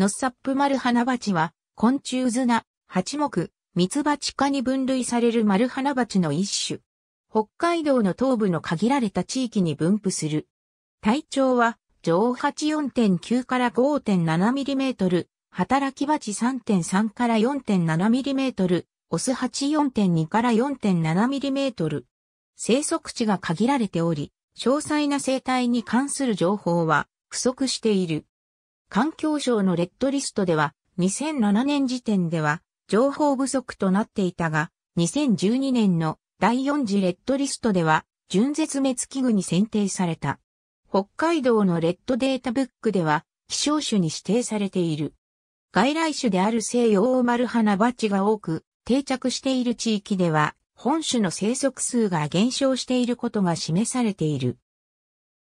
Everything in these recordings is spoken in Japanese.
ノッサップマルハナバチは、昆虫ク、八目、バチ科に分類されるマルハナバチの一種。北海道の東部の限られた地域に分布する。体長は、上8。4.9から5.7ミリメートル、働き鉢3.3から4.7ミリメートル、オス8。4.2から4.7ミリメートル。生息地が限られており、詳細な生態に関する情報は不足している。環境省のレッドリストでは、2007年時点では、情報不足となっていたが、2012年の第4次レッドリストでは、純絶滅危惧に選定された。北海道のレッドデータブックでは、希少種に指定されている。外来種である西洋丸花バチが多く、定着している地域では、本種の生息数が減少していることが示されている。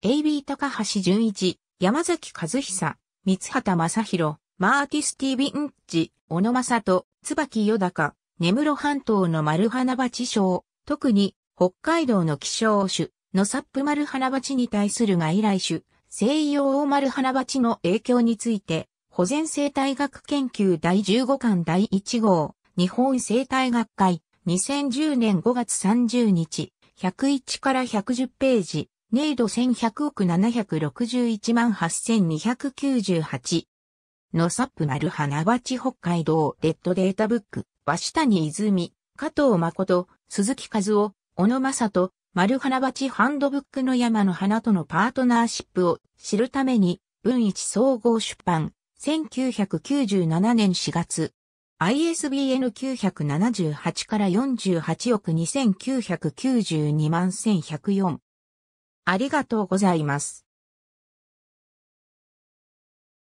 AB 高橋淳一、山崎和久。三畑正宏、マーティス・ティ・ヴィンチ、小野正人、椿よだか、根室半島の丸花鉢賞、特に北海道の希少種、のサップ丸花鉢に対する外来種、西洋大丸花鉢の影響について、保全生態学研究第15巻第1号、日本生態学会、2010年5月30日、101から110ページ。イド1100億761万8298のサップ丸花鉢北海道レッドデータブック、鷲谷泉、加藤誠、鈴木和夫、小野正人、丸花鉢ハンドブックの山の花とのパートナーシップを知るために、文一総合出版、1997年4月。ISBN 978から48億2992万1104。ありがとうございます。